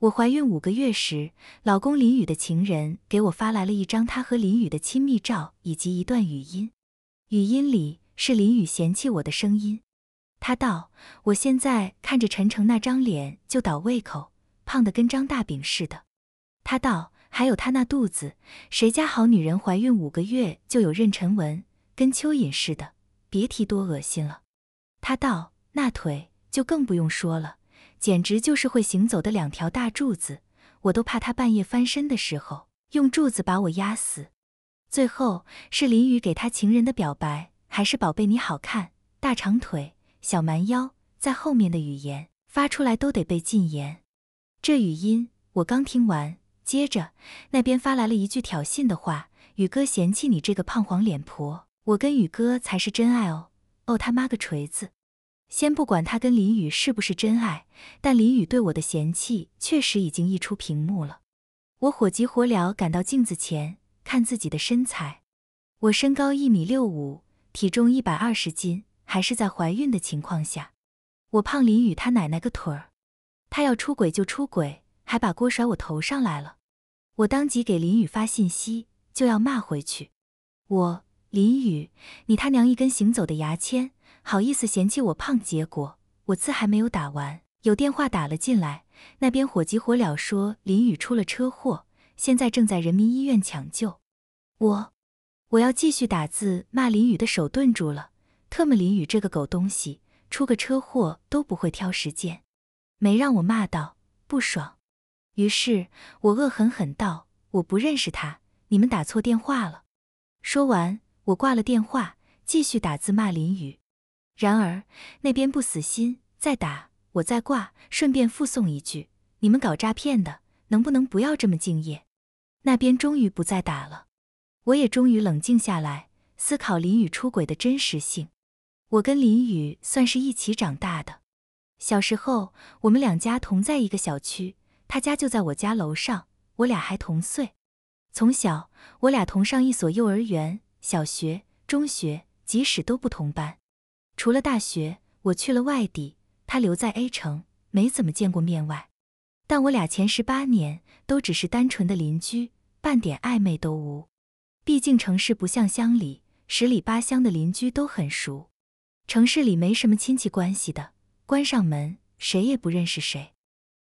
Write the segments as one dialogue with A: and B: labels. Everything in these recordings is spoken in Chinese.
A: 我怀孕五个月时，老公林宇的情人给我发来了一张他和林宇的亲密照，以及一段语音。语音里是林宇嫌弃我的声音，他道：“我现在看着陈诚那张脸就倒胃口，胖得跟张大饼似的。”他道：“还有他那肚子，谁家好女人怀孕五个月就有妊娠纹，跟蚯蚓似的，别提多恶心了。”他道：“那腿就更不用说了。”简直就是会行走的两条大柱子，我都怕他半夜翻身的时候用柱子把我压死。最后是林雨给他情人的表白，还是宝贝你好看，大长腿，小蛮腰，在后面的语言发出来都得被禁言。这语音我刚听完，接着那边发来了一句挑衅的话：“宇哥嫌弃你这个胖黄脸婆，我跟宇哥才是真爱哦。”哦他妈个锤子！先不管他跟林雨是不是真爱，但林雨对我的嫌弃确实已经溢出屏幕了。我火急火燎赶到镜子前看自己的身材，我身高一米六五，体重一百二十斤，还是在怀孕的情况下，我胖林雨他奶奶个腿儿！他要出轨就出轨，还把锅甩我头上来了。我当即给林雨发信息，就要骂回去。我林雨，你他娘一根行走的牙签！好意思嫌弃我胖，结果我字还没有打完，有电话打了进来，那边火急火燎说林宇出了车祸，现在正在人民医院抢救。我，我要继续打字骂林宇的手顿住了，特么林宇这个狗东西，出个车祸都不会挑时间，没让我骂到不爽。于是，我恶狠狠道：“我不认识他，你们打错电话了。”说完，我挂了电话，继续打字骂林宇。然而，那边不死心，再打，我再挂。顺便附送一句：你们搞诈骗的，能不能不要这么敬业？那边终于不再打了，我也终于冷静下来，思考林雨出轨的真实性。我跟林雨算是一起长大的，小时候我们两家同在一个小区，他家就在我家楼上，我俩还同岁。从小，我俩同上一所幼儿园、小学、中学，即使都不同班。除了大学我去了外地，他留在 A 城，没怎么见过面外，但我俩前十八年都只是单纯的邻居，半点暧昧都无。毕竟城市不像乡里，十里八乡的邻居都很熟，城市里没什么亲戚关系的，关上门谁也不认识谁。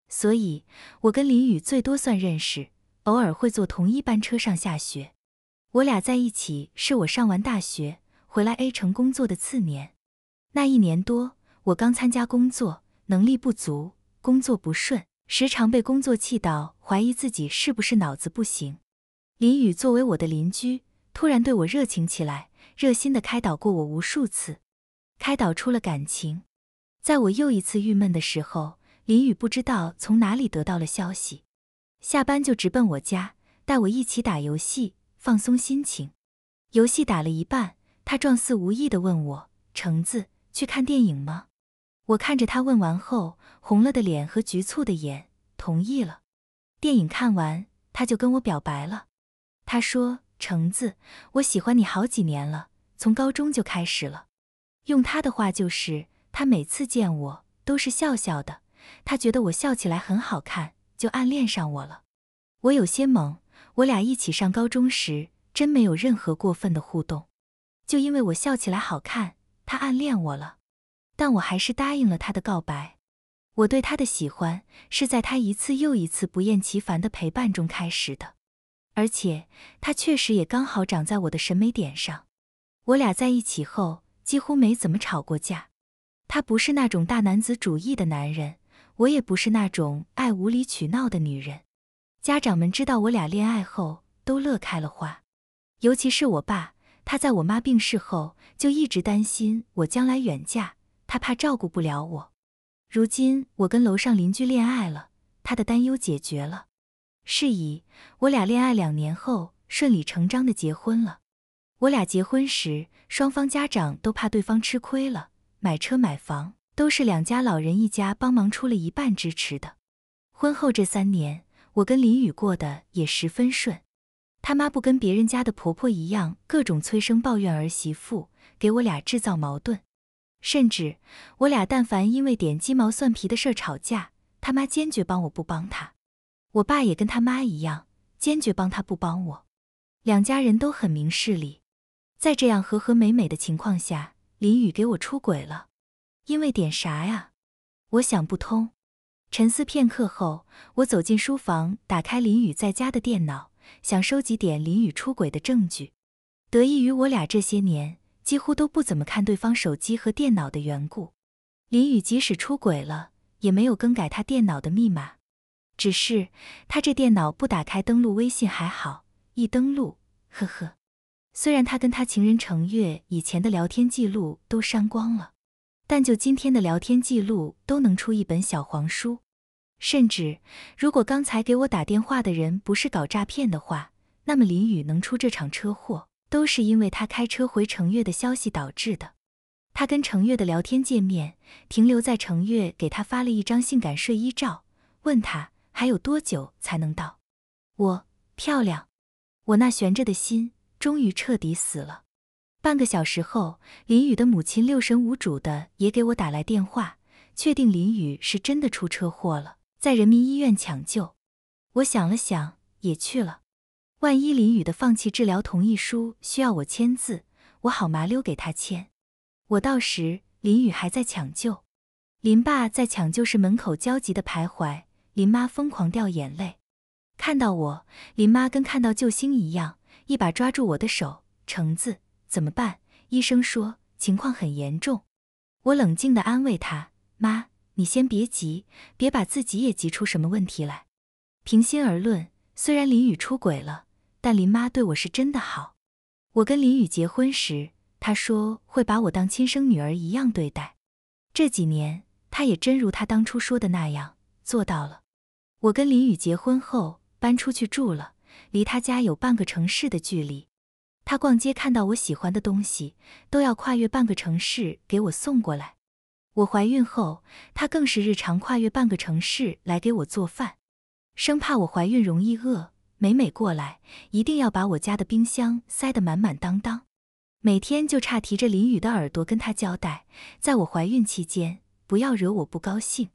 A: 所以我跟林雨最多算认识，偶尔会坐同一班车上下学。我俩在一起是我上完大学回来 A 城工作的次年。那一年多，我刚参加工作，能力不足，工作不顺，时常被工作气到，怀疑自己是不是脑子不行。林雨作为我的邻居，突然对我热情起来，热心的开导过我无数次，开导出了感情。在我又一次郁闷的时候，林雨不知道从哪里得到了消息，下班就直奔我家，带我一起打游戏，放松心情。游戏打了一半，他状似无意的问我：“橙子。”去看电影吗？我看着他问完后红了的脸和局促的眼，同意了。电影看完，他就跟我表白了。他说：“橙子，我喜欢你好几年了，从高中就开始了。用他的话就是，他每次见我都是笑笑的，他觉得我笑起来很好看，就暗恋上我了。”我有些懵，我俩一起上高中时真没有任何过分的互动，就因为我笑起来好看。他暗恋我了，但我还是答应了他的告白。我对他的喜欢是在他一次又一次不厌其烦的陪伴中开始的，而且他确实也刚好长在我的审美点上。我俩在一起后几乎没怎么吵过架。他不是那种大男子主义的男人，我也不是那种爱无理取闹的女人。家长们知道我俩恋爱后都乐开了花，尤其是我爸。他在我妈病逝后就一直担心我将来远嫁，他怕照顾不了我。如今我跟楼上邻居恋爱了，他的担忧解决了。是以我俩恋爱两年后顺理成章的结婚了。我俩结婚时，双方家长都怕对方吃亏了，买车买房都是两家老人一家帮忙出了一半支持的。婚后这三年，我跟林雨过得也十分顺。他妈不跟别人家的婆婆一样，各种催生抱怨儿媳妇，给我俩制造矛盾，甚至我俩但凡因为点鸡毛蒜皮的事吵架，他妈坚决帮我不帮他，我爸也跟他妈一样，坚决帮他不帮我，两家人都很明事理，在这样和和美美的情况下，林雨给我出轨了，因为点啥呀？我想不通。沉思片刻后，我走进书房，打开林雨在家的电脑。想收集点林雨出轨的证据，得益于我俩这些年几乎都不怎么看对方手机和电脑的缘故。林雨即使出轨了，也没有更改他电脑的密码，只是他这电脑不打开登录微信还好，一登录，呵呵。虽然他跟他情人程月以前的聊天记录都删光了，但就今天的聊天记录都能出一本小黄书。甚至，如果刚才给我打电话的人不是搞诈骗的话，那么林雨能出这场车祸，都是因为他开车回程越的消息导致的。他跟程越的聊天界面停留在程越给他发了一张性感睡衣照，问他还有多久才能到。我漂亮，我那悬着的心终于彻底死了。半个小时后，林雨的母亲六神无主的也给我打来电话，确定林雨是真的出车祸了。在人民医院抢救，我想了想，也去了。万一林雨的放弃治疗同意书需要我签字，我好麻溜给他签。我到时林雨还在抢救，林爸在抢救室门口焦急的徘徊，林妈疯狂掉眼泪。看到我，林妈跟看到救星一样，一把抓住我的手：“橙子，怎么办？医生说情况很严重。”我冷静地安慰她：“妈。”你先别急，别把自己也急出什么问题来。平心而论，虽然林雨出轨了，但林妈对我是真的好。我跟林雨结婚时，她说会把我当亲生女儿一样对待。这几年，她也真如她当初说的那样做到了。我跟林雨结婚后搬出去住了，离他家有半个城市的距离。他逛街看到我喜欢的东西，都要跨越半个城市给我送过来。我怀孕后，他更是日常跨越半个城市来给我做饭，生怕我怀孕容易饿，每每过来，一定要把我家的冰箱塞得满满当当。每天就差提着淋雨的耳朵跟他交代，在我怀孕期间，不要惹我不高兴。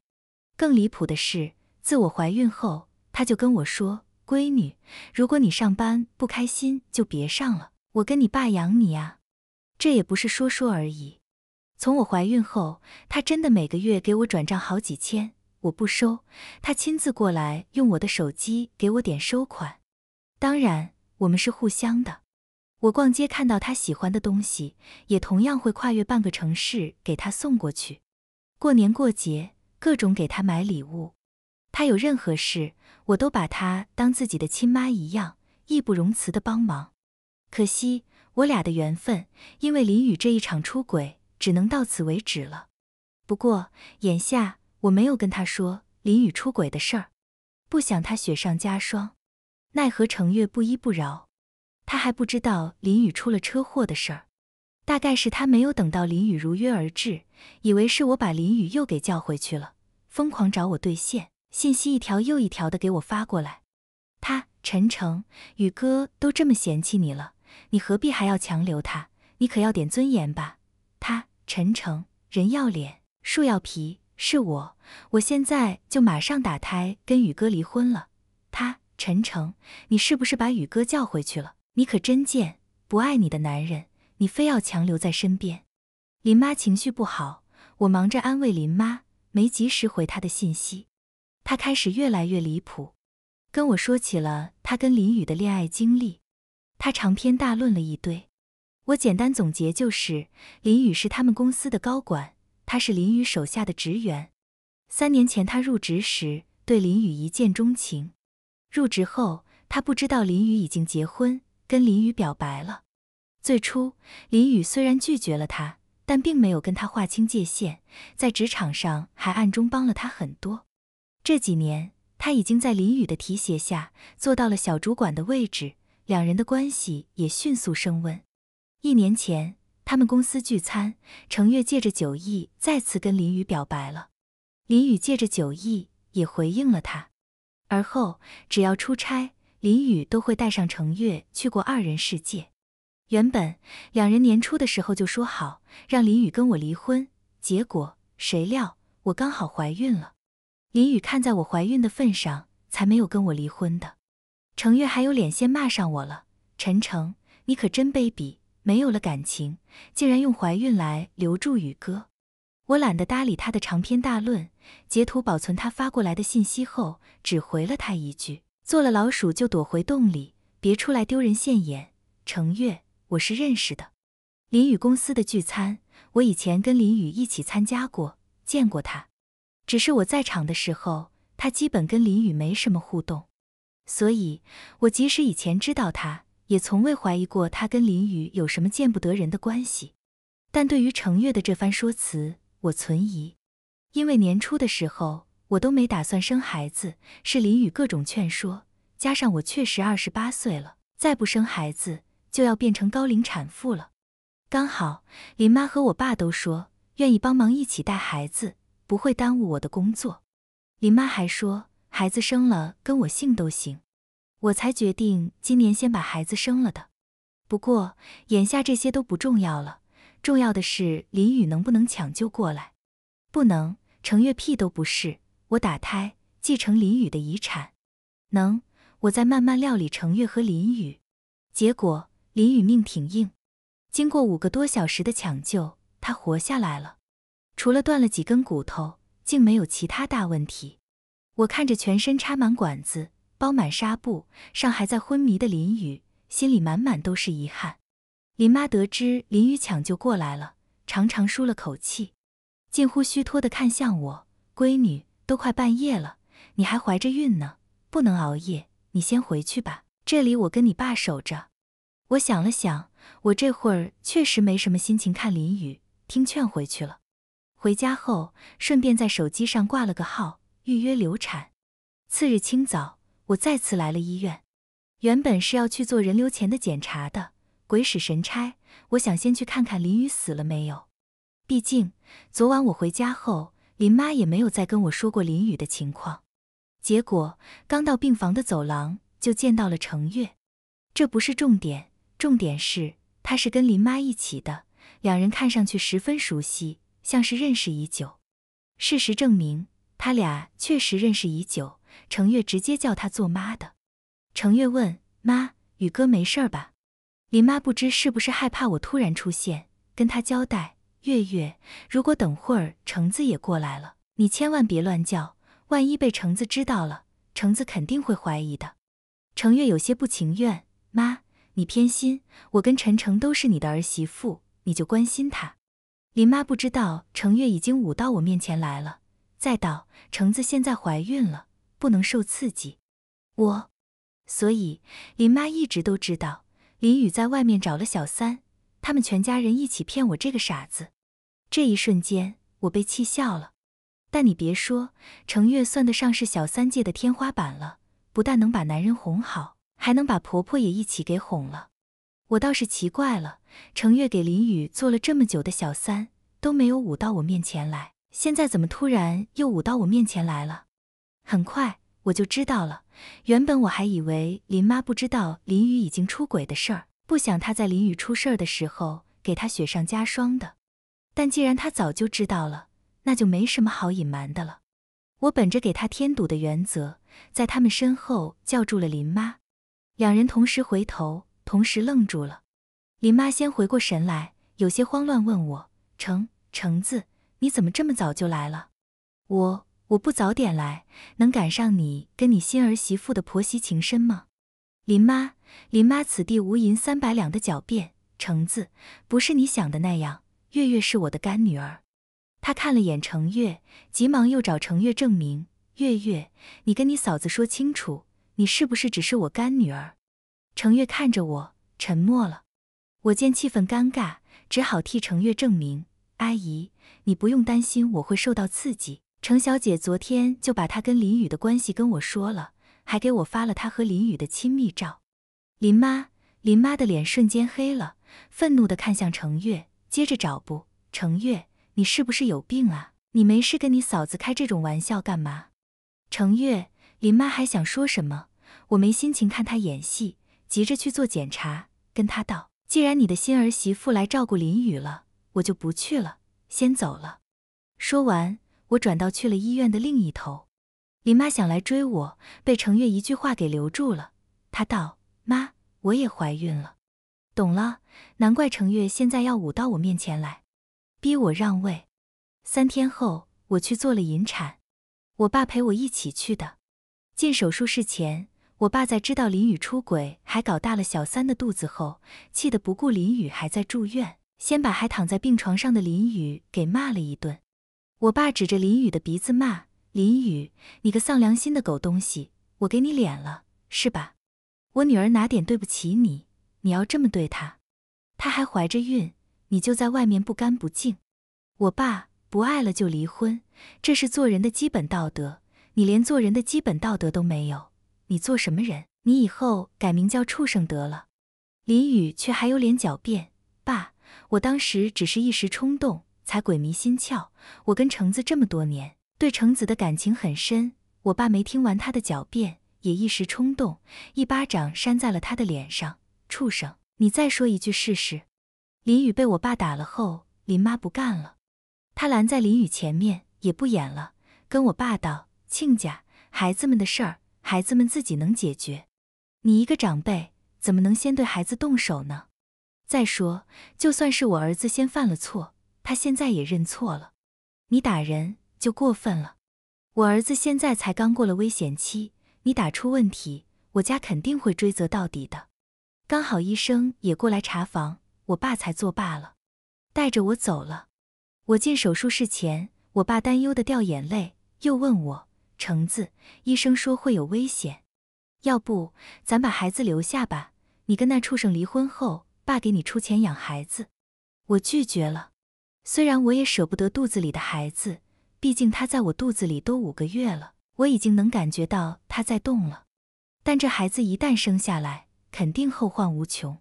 A: 更离谱的是，自我怀孕后，他就跟我说：“闺女，如果你上班不开心，就别上了，我跟你爸养你啊。”这也不是说说而已。从我怀孕后，他真的每个月给我转账好几千，我不收，他亲自过来用我的手机给我点收款。当然，我们是互相的。我逛街看到他喜欢的东西，也同样会跨越半个城市给他送过去。过年过节，各种给他买礼物。他有任何事，我都把他当自己的亲妈一样，义不容辞的帮忙。可惜，我俩的缘分，因为林雨这一场出轨。只能到此为止了。不过眼下我没有跟他说林雨出轨的事儿，不想他雪上加霜。奈何程月不依不饶，他还不知道林雨出了车祸的事儿，大概是他没有等到林雨如约而至，以为是我把林雨又给叫回去了，疯狂找我兑现信息，一条又一条的给我发过来。他陈诚宇哥都这么嫌弃你了，你何必还要强留他？你可要点尊严吧。陈诚，人要脸，树要皮，是我，我现在就马上打胎，跟宇哥离婚了。他，陈诚，你是不是把宇哥叫回去了？你可真贱，不爱你的男人，你非要强留在身边。林妈情绪不好，我忙着安慰林妈，没及时回她的信息。她开始越来越离谱，跟我说起了她跟林宇的恋爱经历，她长篇大论了一堆。我简单总结就是，林宇是他们公司的高管，他是林宇手下的职员。三年前他入职时对林宇一见钟情，入职后他不知道林宇已经结婚，跟林宇表白了。最初林宇虽然拒绝了他，但并没有跟他划清界限，在职场上还暗中帮了他很多。这几年他已经在林宇的提携下做到了小主管的位置，两人的关系也迅速升温。一年前，他们公司聚餐，程月借着酒意再次跟林雨表白了。林雨借着酒意也回应了他。而后，只要出差，林雨都会带上程月去过二人世界。原本两人年初的时候就说好让林雨跟我离婚，结果谁料我刚好怀孕了。林雨看在我怀孕的份上才没有跟我离婚的。程月还有脸先骂上我了，陈诚，你可真卑鄙！没有了感情，竟然用怀孕来留住宇哥。我懒得搭理他的长篇大论，截图保存他发过来的信息后，只回了他一句：“做了老鼠就躲回洞里，别出来丢人现眼。”程月，我是认识的。林宇公司的聚餐，我以前跟林宇一起参加过，见过他。只是我在场的时候，他基本跟林宇没什么互动，所以我即使以前知道他。也从未怀疑过他跟林雨有什么见不得人的关系，但对于程越的这番说辞，我存疑。因为年初的时候，我都没打算生孩子，是林雨各种劝说，加上我确实二十八岁了，再不生孩子就要变成高龄产妇了。刚好林妈和我爸都说愿意帮忙一起带孩子，不会耽误我的工作。林妈还说，孩子生了跟我姓都行。我才决定今年先把孩子生了的。不过眼下这些都不重要了，重要的是林雨能不能抢救过来。不能，程越屁都不是。我打胎，继承林雨的遗产。能，我再慢慢料理程越和林雨。结果林雨命挺硬，经过五个多小时的抢救，他活下来了，除了断了几根骨头，竟没有其他大问题。我看着全身插满管子。包满纱布，上还在昏迷的林雨，心里满满都是遗憾。林妈得知林雨抢救过来了，长长舒了口气，近乎虚脱的看向我：“闺女，都快半夜了，你还怀着孕呢，不能熬夜，你先回去吧，这里我跟你爸守着。”我想了想，我这会儿确实没什么心情看林雨，听劝回去了。回家后，顺便在手机上挂了个号，预约流产。次日清早。我再次来了医院，原本是要去做人流前的检查的。鬼使神差，我想先去看看林雨死了没有。毕竟昨晚我回家后，林妈也没有再跟我说过林雨的情况。结果刚到病房的走廊，就见到了程越。这不是重点，重点是他是跟林妈一起的，两人看上去十分熟悉，像是认识已久。事实证明，他俩确实认识已久。程月直接叫她做妈的。程月问妈：“宇哥没事吧？”林妈不知是不是害怕我突然出现，跟她交代：“月月，如果等会儿橙子也过来了，你千万别乱叫，万一被橙子知道了，橙子肯定会怀疑的。”程月有些不情愿：“妈，你偏心，我跟陈诚都是你的儿媳妇，你就关心她。”林妈不知道程月已经捂到我面前来了，再道：“橙子现在怀孕了。”不能受刺激，我，所以林妈一直都知道林雨在外面找了小三，他们全家人一起骗我这个傻子。这一瞬间，我被气笑了。但你别说，程月算得上是小三界的天花板了，不但能把男人哄好，还能把婆婆也一起给哄了。我倒是奇怪了，程月给林雨做了这么久的小三，都没有舞到我面前来，现在怎么突然又舞到我面前来了？很快我就知道了，原本我还以为林妈不知道林雨已经出轨的事儿，不想她在林雨出事儿的时候给她雪上加霜的。但既然她早就知道了，那就没什么好隐瞒的了。我本着给她添堵的原则，在他们身后叫住了林妈，两人同时回头，同时愣住了。林妈先回过神来，有些慌乱问我：“橙橙子，你怎么这么早就来了？”我。我不早点来，能赶上你跟你新儿媳妇的婆媳情深吗？林妈，林妈，此地无银三百两的狡辩。橙子，不是你想的那样，月月是我的干女儿。他看了眼程月，急忙又找程月证明。月月，你跟你嫂子说清楚，你是不是只是我干女儿？程月看着我，沉默了。我见气氛尴尬，只好替程月证明。阿姨，你不用担心，我会受到刺激。程小姐昨天就把她跟林雨的关系跟我说了，还给我发了她和林雨的亲密照。林妈，林妈的脸瞬间黑了，愤怒地看向程月，接着找不程月，你是不是有病啊？你没事跟你嫂子开这种玩笑干嘛？程月，林妈还想说什么？我没心情看她演戏，急着去做检查，跟她道，既然你的新儿媳妇来照顾林雨了，我就不去了，先走了。说完。我转到去了医院的另一头，林妈想来追我，被程越一句话给留住了。她道：“妈，我也怀孕了。”懂了，难怪程越现在要舞到我面前来，逼我让位。三天后，我去做了引产，我爸陪我一起去的。进手术室前，我爸在知道林雨出轨还搞大了小三的肚子后，气得不顾林雨还在住院，先把还躺在病床上的林雨给骂了一顿。我爸指着林雨的鼻子骂：“林雨，你个丧良心的狗东西，我给你脸了是吧？我女儿哪点对不起你，你要这么对她，她还怀着孕，你就在外面不干不净。我爸不爱了就离婚，这是做人的基本道德。你连做人的基本道德都没有，你做什么人？你以后改名叫畜生得了。”林雨却还有脸狡辩：“爸，我当时只是一时冲动。”才鬼迷心窍。我跟橙子这么多年，对橙子的感情很深。我爸没听完他的狡辩，也一时冲动，一巴掌扇在了他的脸上。畜生，你再说一句试试！林雨被我爸打了后，林妈不干了，她拦在林雨前面，也不演了，跟我爸道：“亲家，孩子们的事儿，孩子们自己能解决。你一个长辈，怎么能先对孩子动手呢？再说，就算是我儿子先犯了错。”他现在也认错了，你打人就过分了。我儿子现在才刚过了危险期，你打出问题，我家肯定会追责到底的。刚好医生也过来查房，我爸才作罢了，带着我走了。我进手术室前，我爸担忧的掉眼泪，又问我：“橙子，医生说会有危险，要不咱把孩子留下吧？你跟那畜生离婚后，爸给你出钱养孩子。”我拒绝了。虽然我也舍不得肚子里的孩子，毕竟他在我肚子里都五个月了，我已经能感觉到他在动了。但这孩子一旦生下来，肯定后患无穷。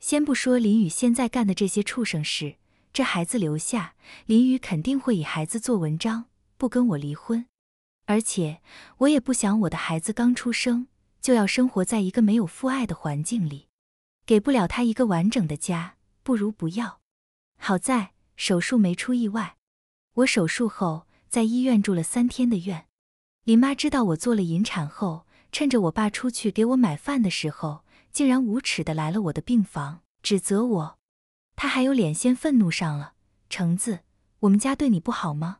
A: 先不说林雨现在干的这些畜生事，这孩子留下，林雨肯定会以孩子做文章，不跟我离婚。而且我也不想我的孩子刚出生就要生活在一个没有父爱的环境里，给不了他一个完整的家，不如不要。好在。手术没出意外，我手术后在医院住了三天的院。林妈知道我做了引产后，趁着我爸出去给我买饭的时候，竟然无耻的来了我的病房，指责我。她还有脸先愤怒上了，橙子，我们家对你不好吗？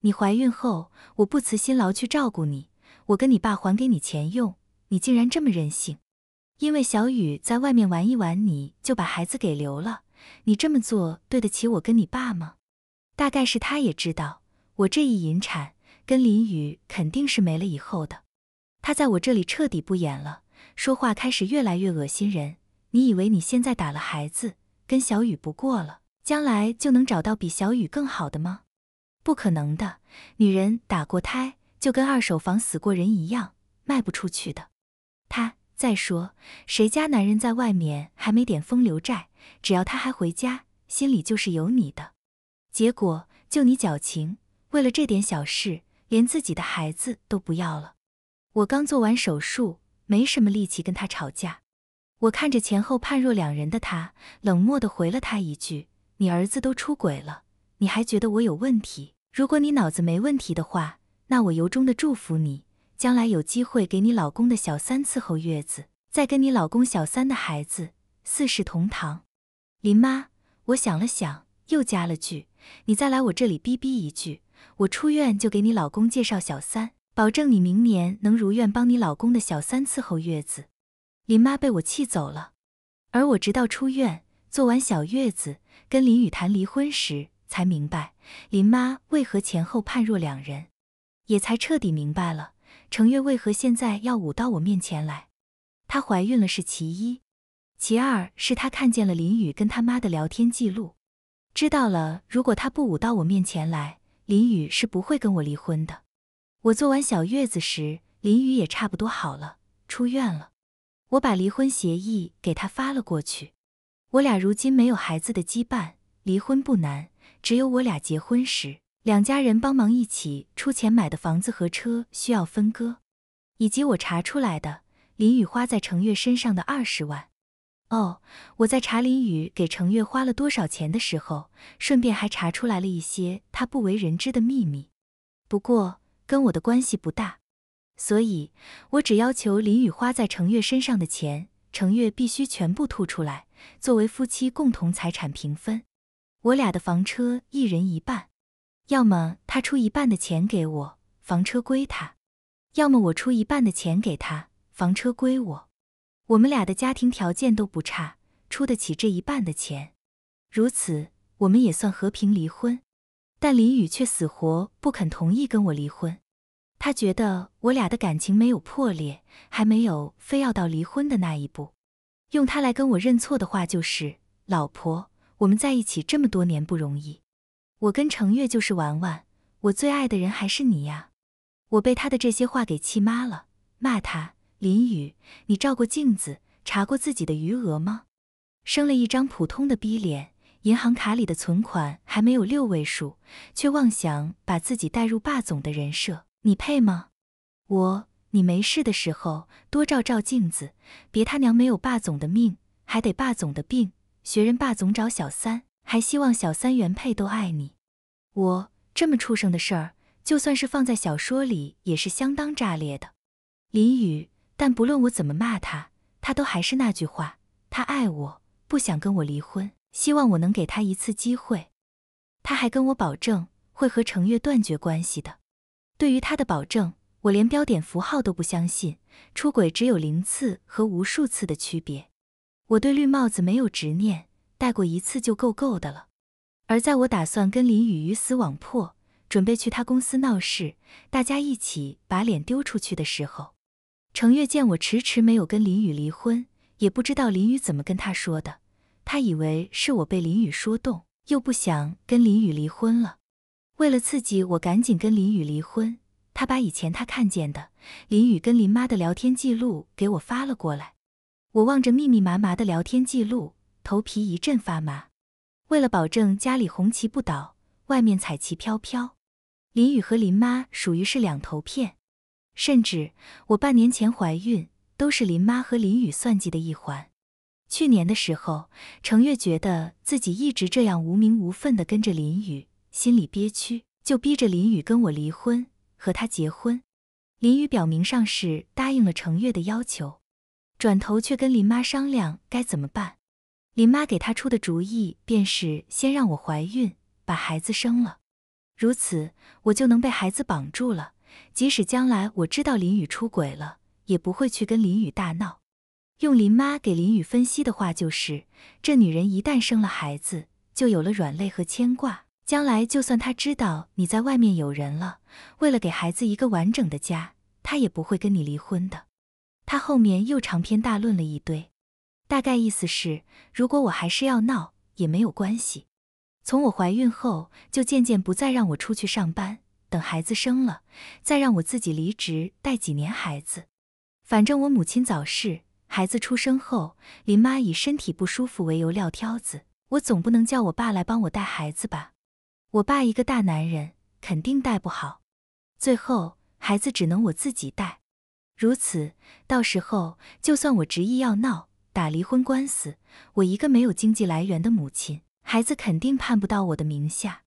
A: 你怀孕后，我不辞辛劳去照顾你，我跟你爸还给你钱用，你竟然这么任性？因为小雨在外面玩一玩，你就把孩子给留了？你这么做对得起我跟你爸吗？大概是他也知道，我这一引产跟林雨肯定是没了以后的。他在我这里彻底不演了，说话开始越来越恶心人。你以为你现在打了孩子，跟小雨不过了，将来就能找到比小雨更好的吗？不可能的，女人打过胎就跟二手房死过人一样，卖不出去的。他。再说，谁家男人在外面还没点风流债？只要他还回家，心里就是有你的。结果就你矫情，为了这点小事，连自己的孩子都不要了。我刚做完手术，没什么力气跟他吵架。我看着前后判若两人的他，冷漠的回了他一句：“你儿子都出轨了，你还觉得我有问题？如果你脑子没问题的话，那我由衷的祝福你。”将来有机会给你老公的小三伺候月子，再跟你老公小三的孩子四世同堂。林妈，我想了想，又加了句：“你再来我这里逼逼一句，我出院就给你老公介绍小三，保证你明年能如愿帮你老公的小三伺候月子。”林妈被我气走了。而我直到出院，做完小月子，跟林雨谈离婚时，才明白林妈为何前后判若两人，也才彻底明白了。程月为何现在要舞到我面前来？她怀孕了是其一，其二是她看见了林雨跟他妈的聊天记录，知道了。如果她不舞到我面前来，林雨是不会跟我离婚的。我做完小月子时，林雨也差不多好了，出院了。我把离婚协议给她发了过去。我俩如今没有孩子的羁绊，离婚不难。只有我俩结婚时。两家人帮忙一起出钱买的房子和车需要分割，以及我查出来的林雨花在程月身上的二十万。哦，我在查林雨给程月花了多少钱的时候，顺便还查出来了一些他不为人知的秘密。不过跟我的关系不大，所以我只要求林雨花在程月身上的钱，程月必须全部吐出来，作为夫妻共同财产平分。我俩的房车一人一半。要么他出一半的钱给我，房车归他；要么我出一半的钱给他，房车归我。我们俩的家庭条件都不差，出得起这一半的钱。如此，我们也算和平离婚。但林雨却死活不肯同意跟我离婚。他觉得我俩的感情没有破裂，还没有非要到离婚的那一步。用他来跟我认错的话，就是：“老婆，我们在一起这么多年不容易。”我跟程越就是玩玩，我最爱的人还是你呀！我被他的这些话给气妈了，骂他林雨，你照过镜子，查过自己的余额吗？生了一张普通的逼脸，银行卡里的存款还没有六位数，却妄想把自己带入霸总的人设，你配吗？我，你没事的时候多照照镜子，别他娘没有霸总的命，还得霸总的病，学人霸总找小三。还希望小三原配都爱你，我这么畜生的事儿，就算是放在小说里也是相当炸裂的。林雨，但不论我怎么骂他，他都还是那句话：他爱我，不想跟我离婚，希望我能给他一次机会。他还跟我保证会和程月断绝关系的。对于他的保证，我连标点符号都不相信。出轨只有零次和无数次的区别，我对绿帽子没有执念。带过一次就够够的了。而在我打算跟林雨鱼死网破，准备去他公司闹事，大家一起把脸丢出去的时候，程月见我迟迟没有跟林雨离婚，也不知道林雨怎么跟他说的，他以为是我被林雨说动，又不想跟林雨离婚了。为了刺激我赶紧跟林雨离婚，他把以前他看见的林雨跟林妈的聊天记录给我发了过来。我望着密密麻麻的聊天记录。头皮一阵发麻，为了保证家里红旗不倒，外面彩旗飘飘，林雨和林妈属于是两头骗，甚至我半年前怀孕都是林妈和林雨算计的一环。去年的时候，程越觉得自己一直这样无名无份的跟着林雨，心里憋屈，就逼着林雨跟我离婚，和他结婚。林雨表明上是答应了程越的要求，转头却跟林妈商量该怎么办。林妈给她出的主意便是先让我怀孕，把孩子生了，如此我就能被孩子绑住了。即使将来我知道林雨出轨了，也不会去跟林雨大闹。用林妈给林雨分析的话就是，这女人一旦生了孩子，就有了软肋和牵挂，将来就算她知道你在外面有人了，为了给孩子一个完整的家，她也不会跟你离婚的。她后面又长篇大论了一堆。大概意思是，如果我还是要闹，也没有关系。从我怀孕后，就渐渐不再让我出去上班，等孩子生了，再让我自己离职带几年孩子。反正我母亲早逝，孩子出生后，林妈以身体不舒服为由撂挑子，我总不能叫我爸来帮我带孩子吧？我爸一个大男人，肯定带不好。最后，孩子只能我自己带。如此，到时候就算我执意要闹。打离婚官司，我一个没有经济来源的母亲，孩子肯定判不到我的名下。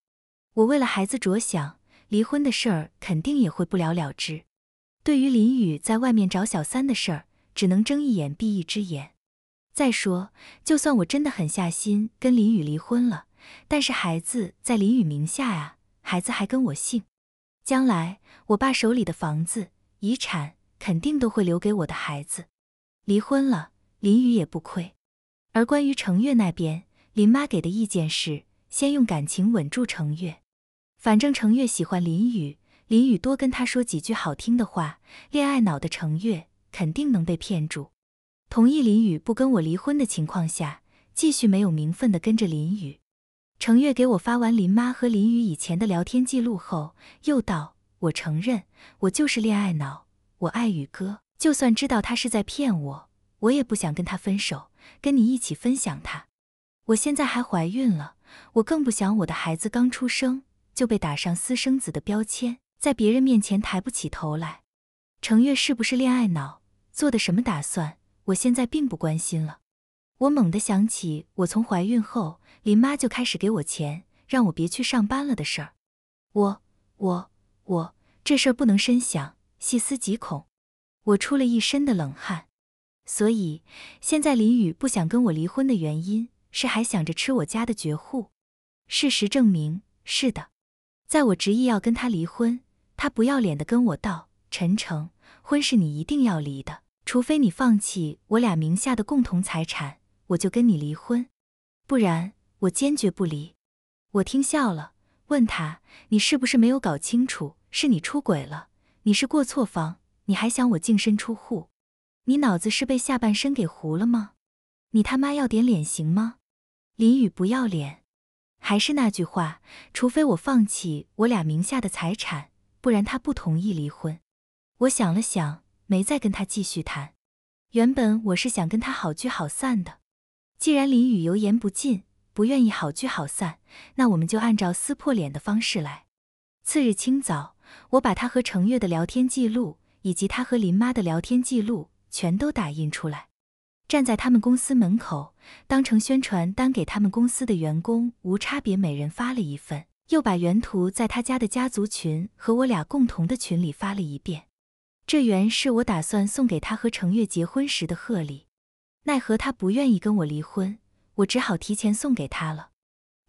A: 我为了孩子着想，离婚的事儿肯定也会不了了之。对于林雨在外面找小三的事儿，只能睁一眼闭一只眼。再说，就算我真的狠下心跟林雨离婚了，但是孩子在林雨名下啊，孩子还跟我姓。将来我爸手里的房子、遗产肯定都会留给我的孩子。离婚了。林雨也不亏。而关于程月那边，林妈给的意见是：先用感情稳住程月。反正程月喜欢林雨，林雨多跟他说几句好听的话，恋爱脑的程月肯定能被骗住。同意林雨不跟我离婚的情况下，继续没有名分的跟着林雨。程月给我发完林妈和林雨以前的聊天记录后，又道：“我承认，我就是恋爱脑，我爱雨哥。就算知道他是在骗我。”我也不想跟他分手，跟你一起分享他。我现在还怀孕了，我更不想我的孩子刚出生就被打上私生子的标签，在别人面前抬不起头来。程月是不是恋爱脑？做的什么打算？我现在并不关心了。我猛地想起，我从怀孕后，林妈就开始给我钱，让我别去上班了的事儿。我、我、我，这事儿不能深想，细思极恐。我出了一身的冷汗。所以现在林雨不想跟我离婚的原因是还想着吃我家的绝户。事实证明，是的。在我执意要跟他离婚，他不要脸的跟我道：“陈诚，婚是你一定要离的，除非你放弃我俩名下的共同财产，我就跟你离婚，不然我坚决不离。”我听笑了，问他：“你是不是没有搞清楚？是你出轨了，你是过错方，你还想我净身出户？”你脑子是被下半身给糊了吗？你他妈要点脸行吗？林雨不要脸。还是那句话，除非我放弃我俩名下的财产，不然他不同意离婚。我想了想，没再跟他继续谈。原本我是想跟他好聚好散的，既然林雨油盐不进，不愿意好聚好散，那我们就按照撕破脸的方式来。次日清早，我把他和程月的聊天记录，以及他和林妈的聊天记录。全都打印出来，站在他们公司门口，当成宣传单给他们公司的员工无差别每人发了一份，又把原图在他家的家族群和我俩共同的群里发了一遍。这原是我打算送给他和程月结婚时的贺礼，奈何他不愿意跟我离婚，我只好提前送给他了。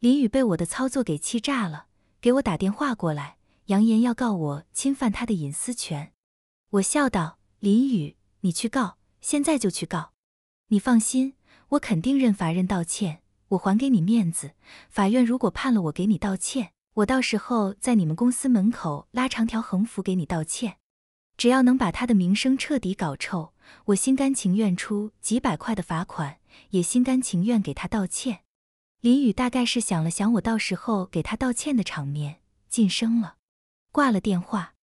A: 林雨被我的操作给气炸了，给我打电话过来，扬言要告我侵犯他的隐私权。我笑道：“林雨。”你去告，现在就去告。你放心，我肯定认罚认道歉。我还给你面子，法院如果判了，我给你道歉。我到时候在你们公司门口拉长条横幅给你道歉。只要能把他的名声彻底搞臭，我心甘情愿出几百块的罚款，也心甘情愿给他道歉。林雨大概是想了想，我到时候给他道歉的场面，噤声了，挂了电话。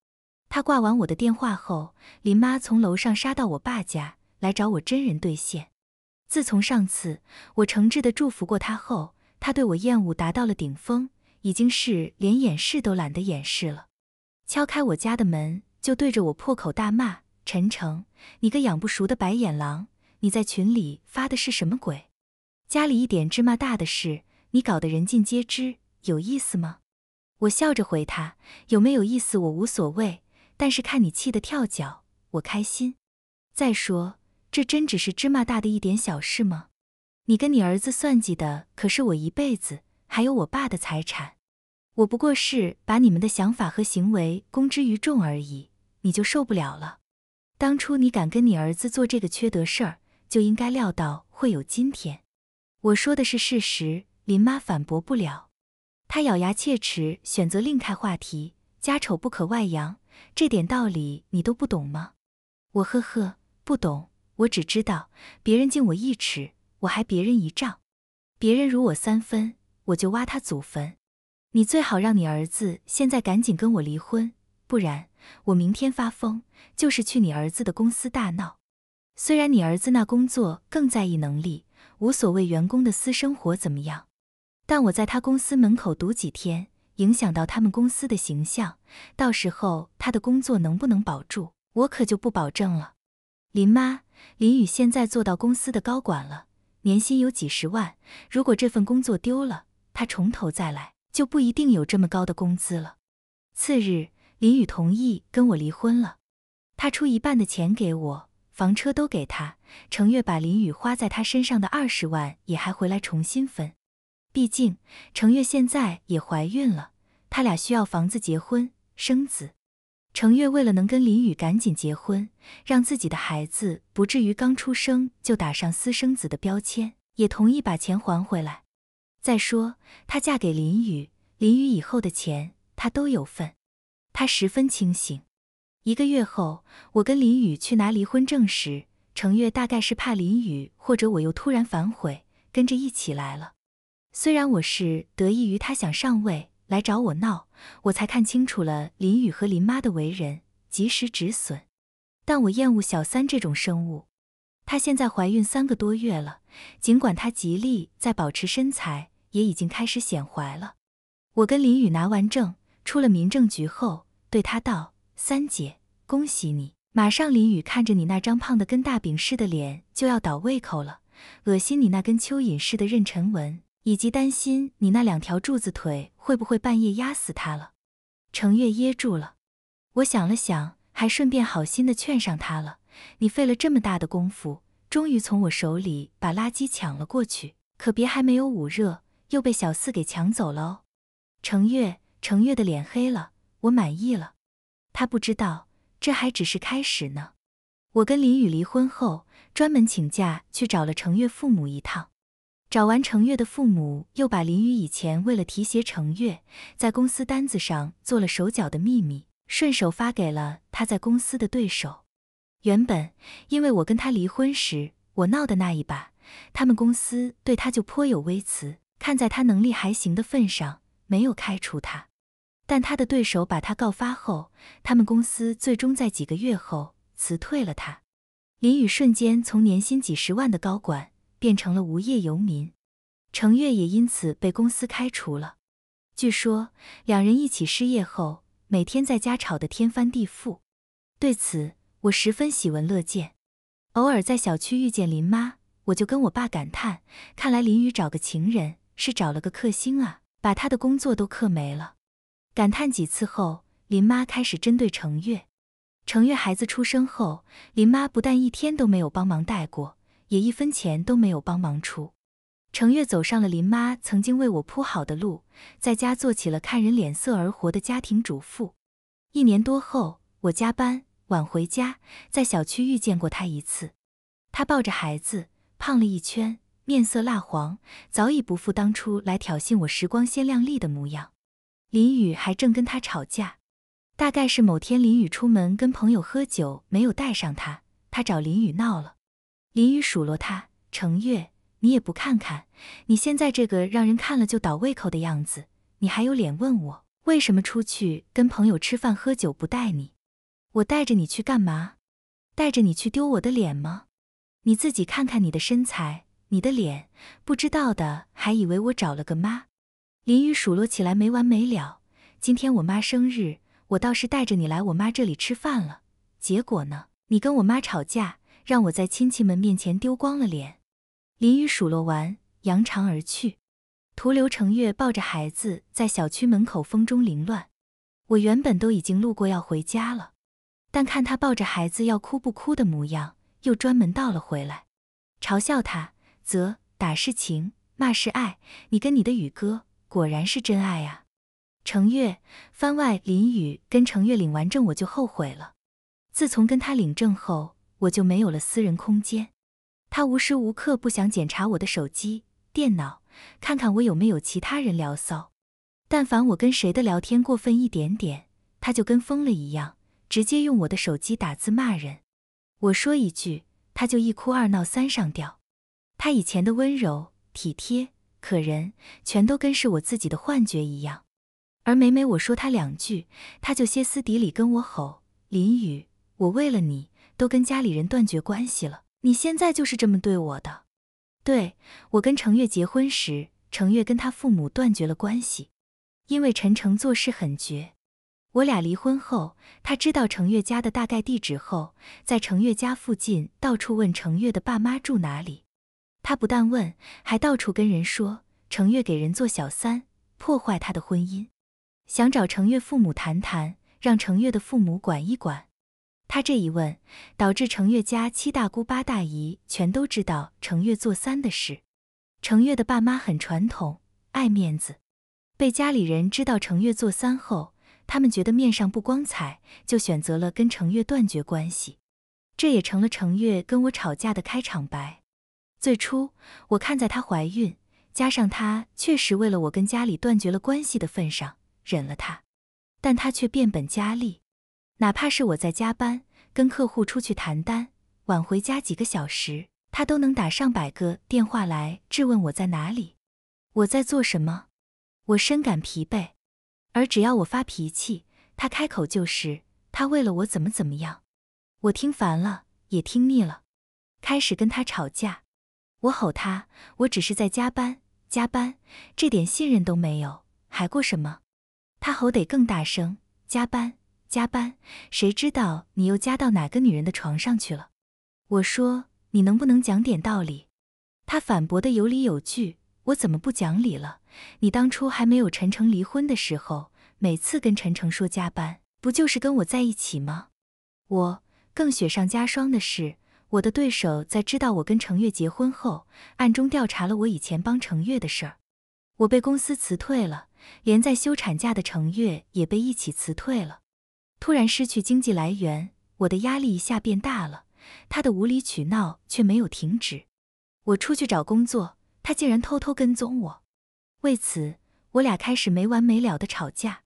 A: 他挂完我的电话后，林妈从楼上杀到我爸家来找我真人对现。自从上次我诚挚的祝福过他后，他对我厌恶达到了顶峰，已经是连掩饰都懒得掩饰了。敲开我家的门，就对着我破口大骂：“陈诚，你个养不熟的白眼狼，你在群里发的是什么鬼？家里一点芝麻大的事，你搞得人尽皆知，有意思吗？”我笑着回他：“有没有意思，我无所谓。”但是看你气得跳脚，我开心。再说，这真只是芝麻大的一点小事吗？你跟你儿子算计的可是我一辈子，还有我爸的财产。我不过是把你们的想法和行为公之于众而已，你就受不了了。当初你敢跟你儿子做这个缺德事儿，就应该料到会有今天。我说的是事实，林妈反驳不了。她咬牙切齿，选择另开话题，家丑不可外扬。这点道理你都不懂吗？我呵呵，不懂。我只知道，别人敬我一尺，我还别人一丈；别人辱我三分，我就挖他祖坟。你最好让你儿子现在赶紧跟我离婚，不然我明天发疯，就是去你儿子的公司大闹。虽然你儿子那工作更在意能力，无所谓员工的私生活怎么样，但我在他公司门口堵几天。影响到他们公司的形象，到时候他的工作能不能保住，我可就不保证了。林妈，林雨现在做到公司的高管了，年薪有几十万，如果这份工作丢了，他从头再来就不一定有这么高的工资了。次日，林雨同意跟我离婚了，他出一半的钱给我，房车都给他，程月把林雨花在他身上的二十万也还回来重新分。毕竟程月现在也怀孕了，他俩需要房子结婚生子。程月为了能跟林雨赶紧结婚，让自己的孩子不至于刚出生就打上私生子的标签，也同意把钱还回来。再说她嫁给林宇，林宇以后的钱她都有份。她十分清醒。一个月后，我跟林雨去拿离婚证时，程月大概是怕林雨或者我又突然反悔，跟着一起来了。虽然我是得益于他想上位来找我闹，我才看清楚了林雨和林妈的为人，及时止损。但我厌恶小三这种生物。她现在怀孕三个多月了，尽管她极力在保持身材，也已经开始显怀了。我跟林雨拿完证，出了民政局后，对她道：“三姐，恭喜你。”马上林雨看着你那张胖的跟大饼似的脸，就要倒胃口了，恶心你那跟蚯蚓似的妊娠纹。以及担心你那两条柱子腿会不会半夜压死他了？程越噎住了。我想了想，还顺便好心的劝上他了。你费了这么大的功夫，终于从我手里把垃圾抢了过去，可别还没有捂热又被小四给抢走了哦。程越，程越的脸黑了。我满意了。他不知道，这还只是开始呢。我跟林雨离婚后，专门请假去找了程越父母一趟。找完程越的父母，又把林雨以前为了提携程越，在公司单子上做了手脚的秘密，顺手发给了他在公司的对手。原本因为我跟他离婚时我闹的那一把，他们公司对他就颇有微词，看在他能力还行的份上，没有开除他。但他的对手把他告发后，他们公司最终在几个月后辞退了他。林雨瞬间从年薪几十万的高管。变成了无业游民，程月也因此被公司开除了。据说两人一起失业后，每天在家吵得天翻地覆。对此，我十分喜闻乐见。偶尔在小区遇见林妈，我就跟我爸感叹：“看来林雨找个情人是找了个克星啊，把他的工作都克没了。”感叹几次后，林妈开始针对程月。程月孩子出生后，林妈不但一天都没有帮忙带过。也一分钱都没有帮忙出，程越走上了林妈曾经为我铺好的路，在家做起了看人脸色而活的家庭主妇。一年多后，我加班晚回家，在小区遇见过她一次，她抱着孩子，胖了一圈，面色蜡黄，早已不复当初来挑衅我时光鲜亮丽的模样。林雨还正跟她吵架，大概是某天林雨出门跟朋友喝酒，没有带上她，她找林雨闹了。林雨数落他：“程月，你也不看看你现在这个让人看了就倒胃口的样子，你还有脸问我为什么出去跟朋友吃饭喝酒不带你？我带着你去干嘛？带着你去丢我的脸吗？你自己看看你的身材，你的脸，不知道的还以为我找了个妈。”林雨数落起来没完没了。今天我妈生日，我倒是带着你来我妈这里吃饭了，结果呢，你跟我妈吵架。让我在亲戚们面前丢光了脸，林雨数落完，扬长而去，徒留程月抱着孩子在小区门口风中凌乱。我原本都已经路过要回家了，但看他抱着孩子要哭不哭的模样，又专门倒了回来，嘲笑他，则打是情，骂是爱，你跟你的宇哥果然是真爱啊。程月番外，林雨跟程月领完证我就后悔了，自从跟他领证后。我就没有了私人空间，他无时无刻不想检查我的手机、电脑，看看我有没有其他人聊骚。但凡我跟谁的聊天过分一点点，他就跟疯了一样，直接用我的手机打字骂人。我说一句，他就一哭二闹三上吊。他以前的温柔、体贴、可人，全都跟是我自己的幻觉一样。而每每我说他两句，他就歇斯底里跟我吼：“林雨，我为了你。”都跟家里人断绝关系了，你现在就是这么对我的。对我跟程月结婚时，程月跟他父母断绝了关系，因为陈诚做事很绝。我俩离婚后，他知道程月家的大概地址后，在程月家附近到处问程月的爸妈住哪里。他不但问，还到处跟人说程月给人做小三，破坏他的婚姻，想找程月父母谈谈，让程月的父母管一管。他这一问，导致程月家七大姑八大姨全都知道程月做三的事。程月的爸妈很传统，爱面子，被家里人知道程月做三后，他们觉得面上不光彩，就选择了跟程月断绝关系。这也成了程月跟我吵架的开场白。最初，我看在她怀孕，加上她确实为了我跟家里断绝了关系的份上，忍了她，但她却变本加厉。哪怕是我在加班，跟客户出去谈单，晚回家几个小时，他都能打上百个电话来质问我在哪里，我在做什么。我深感疲惫，而只要我发脾气，他开口就是他为了我怎么怎么样。我听烦了，也听腻了，开始跟他吵架。我吼他，我只是在加班，加班，这点信任都没有，还过什么？他吼得更大声，加班。加班，谁知道你又加到哪个女人的床上去了？我说你能不能讲点道理？他反驳的有理有据。我怎么不讲理了？你当初还没有陈诚离婚的时候，每次跟陈诚说加班，不就是跟我在一起吗？我更雪上加霜的是，我的对手在知道我跟程月结婚后，暗中调查了我以前帮程月的事儿。我被公司辞退了，连在休产假的程月也被一起辞退了。突然失去经济来源，我的压力一下变大了。他的无理取闹却没有停止。我出去找工作，他竟然偷偷跟踪我。为此，我俩开始没完没了的吵架。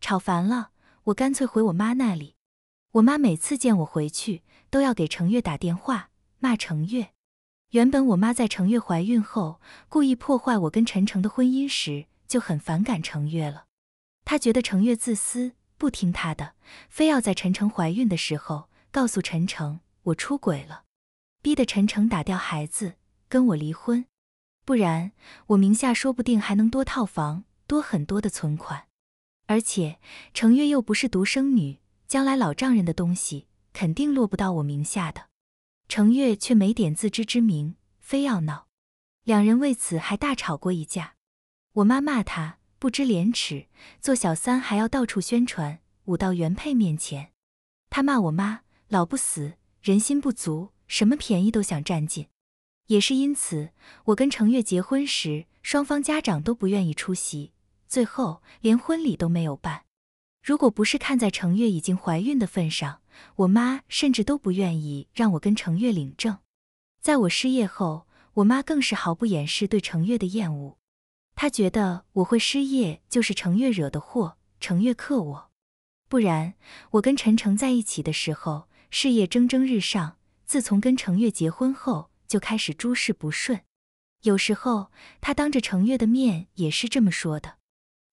A: 吵烦了，我干脆回我妈那里。我妈每次见我回去，都要给程月打电话骂程月。原本我妈在程月怀孕后故意破坏我跟陈诚的婚姻时，就很反感程月了。她觉得程月自私。不听他的，非要在陈诚怀孕的时候告诉陈诚我出轨了，逼得陈诚打掉孩子跟我离婚，不然我名下说不定还能多套房多很多的存款，而且程月又不是独生女，将来老丈人的东西肯定落不到我名下的。程月却没点自知之明，非要闹，两人为此还大吵过一架。我妈骂他。不知廉耻，做小三还要到处宣传，舞到原配面前。他骂我妈老不死，人心不足，什么便宜都想占尽。也是因此，我跟程月结婚时，双方家长都不愿意出席，最后连婚礼都没有办。如果不是看在程月已经怀孕的份上，我妈甚至都不愿意让我跟程月领证。在我失业后，我妈更是毫不掩饰对程月的厌恶。他觉得我会失业，就是程月惹的祸，程月克我。不然，我跟陈诚在一起的时候，事业蒸蒸日上。自从跟程月结婚后，就开始诸事不顺。有时候，他当着程月的面也是这么说的。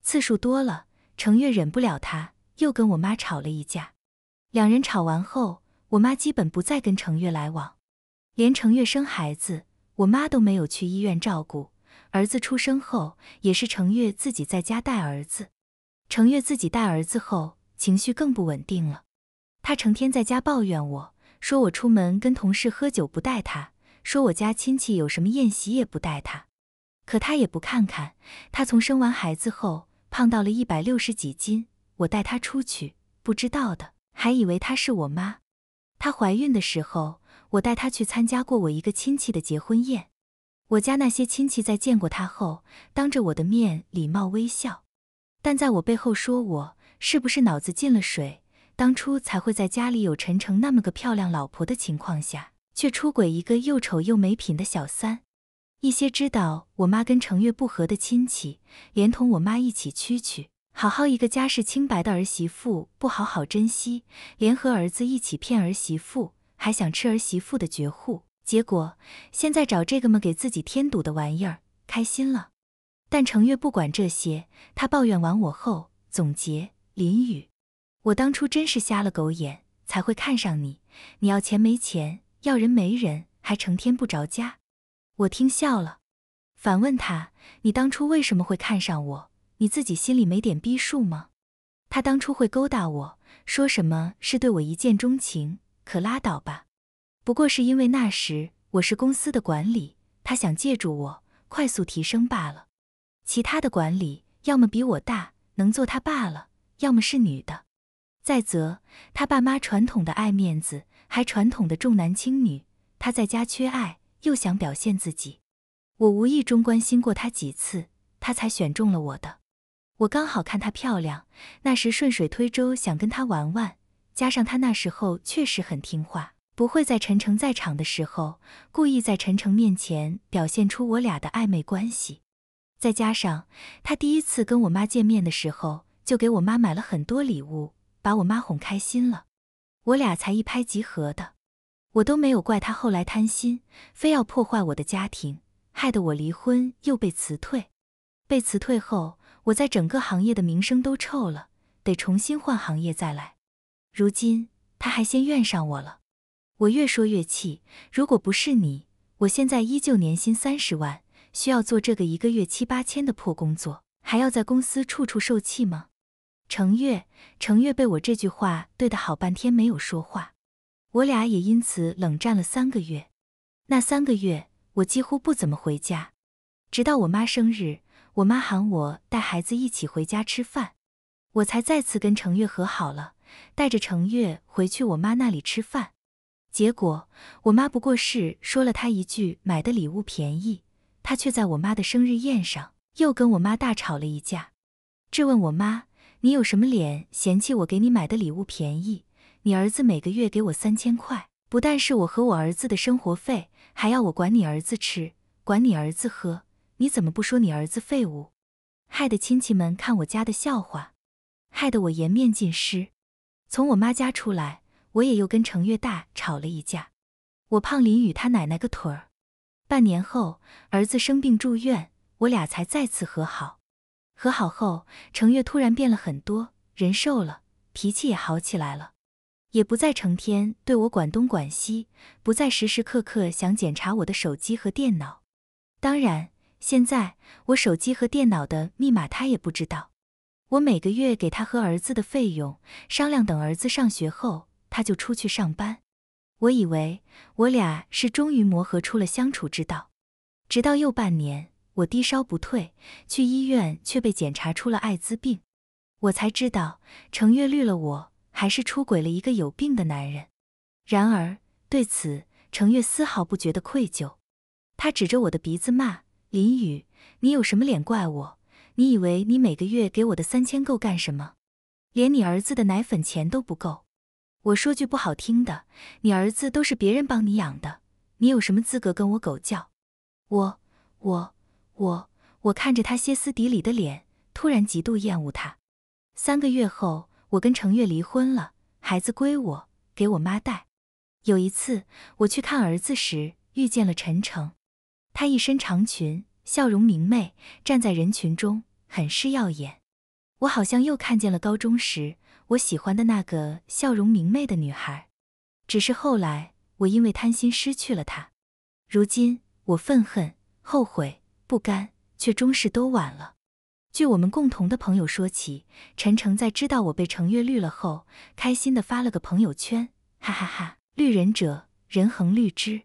A: 次数多了，程月忍不了他，又跟我妈吵了一架。两人吵完后，我妈基本不再跟程月来往，连程月生孩子，我妈都没有去医院照顾。儿子出生后，也是程月自己在家带儿子。程月自己带儿子后，情绪更不稳定了。他成天在家抱怨我，说我出门跟同事喝酒不带他，说我家亲戚有什么宴席也不带他。可他也不看看，他从生完孩子后胖到了一百六十几斤。我带他出去，不知道的还以为他是我妈。她怀孕的时候，我带她去参加过我一个亲戚的结婚宴。我家那些亲戚在见过他后，当着我的面礼貌微笑，但在我背后说我是不是脑子进了水？当初才会在家里有陈诚那么个漂亮老婆的情况下，却出轨一个又丑又没品的小三。一些知道我妈跟程越不和的亲戚，连同我妈一起蛐蛐：好好一个家世清白的儿媳妇，不好好珍惜，连和儿子一起骗儿媳妇，还想吃儿媳妇的绝户。结果现在找这个么给自己添堵的玩意儿开心了，但程越不管这些，他抱怨完我后总结：林雨，我当初真是瞎了狗眼才会看上你，你要钱没钱，要人没人，还成天不着家。我听笑了，反问他：你当初为什么会看上我？你自己心里没点逼数吗？他当初会勾搭我说什么是对我一见钟情，可拉倒吧。不过是因为那时我是公司的管理，他想借助我快速提升罢了。其他的管理要么比我大能做他罢了，要么是女的。再则，他爸妈传统的爱面子，还传统的重男轻女。他在家缺爱，又想表现自己。我无意中关心过他几次，他才选中了我的。我刚好看她漂亮，那时顺水推舟想跟她玩玩，加上她那时候确实很听话。不会在陈诚在场的时候，故意在陈诚面前表现出我俩的暧昧关系。再加上他第一次跟我妈见面的时候，就给我妈买了很多礼物，把我妈哄开心了，我俩才一拍即合的。我都没有怪他，后来贪心，非要破坏我的家庭，害得我离婚又被辞退。被辞退后，我在整个行业的名声都臭了，得重新换行业再来。如今他还先怨上我了。我越说越气，如果不是你，我现在依旧年薪三十万，需要做这个一个月七八千的破工作，还要在公司处处受气吗？程月，程月被我这句话怼得好半天没有说话，我俩也因此冷战了三个月。那三个月，我几乎不怎么回家，直到我妈生日，我妈喊我带孩子一起回家吃饭，我才再次跟程月和好了，带着程月回去我妈那里吃饭。结果，我妈不过是说了他一句买的礼物便宜，他却在我妈的生日宴上又跟我妈大吵了一架，质问我妈：“你有什么脸嫌弃我给你买的礼物便宜？你儿子每个月给我三千块，不但是我和我儿子的生活费，还要我管你儿子吃，管你儿子喝，你怎么不说你儿子废物？害得亲戚们看我家的笑话，害得我颜面尽失。”从我妈家出来。我也又跟程月大吵了一架，我胖林与他奶奶个腿儿。半年后，儿子生病住院，我俩才再次和好。和好后，程月突然变了很多，人瘦了，脾气也好起来了，也不再成天对我管东管西，不再时时刻刻想检查我的手机和电脑。当然，现在我手机和电脑的密码他也不知道。我每个月给他和儿子的费用，商量等儿子上学后。他就出去上班，我以为我俩是终于磨合出了相处之道，直到又半年，我低烧不退，去医院却被检查出了艾滋病，我才知道程越绿了我，还是出轨了一个有病的男人。然而对此，程越丝毫不觉得愧疚，他指着我的鼻子骂：“林雨，你有什么脸怪我？你以为你每个月给我的三千够干什么？连你儿子的奶粉钱都不够。”我说句不好听的，你儿子都是别人帮你养的，你有什么资格跟我狗叫？我我我我看着他歇斯底里的脸，突然极度厌恶他。三个月后，我跟程月离婚了，孩子归我，给我妈带。有一次我去看儿子时，遇见了陈诚，他一身长裙，笑容明媚，站在人群中很是耀眼。我好像又看见了高中时。我喜欢的那个笑容明媚的女孩，只是后来我因为贪心失去了她。如今我愤恨、后悔、不甘，却终是都晚了。据我们共同的朋友说起，陈诚在知道我被程月绿了后，开心的发了个朋友圈：“哈哈哈，绿人者，人恒绿之。”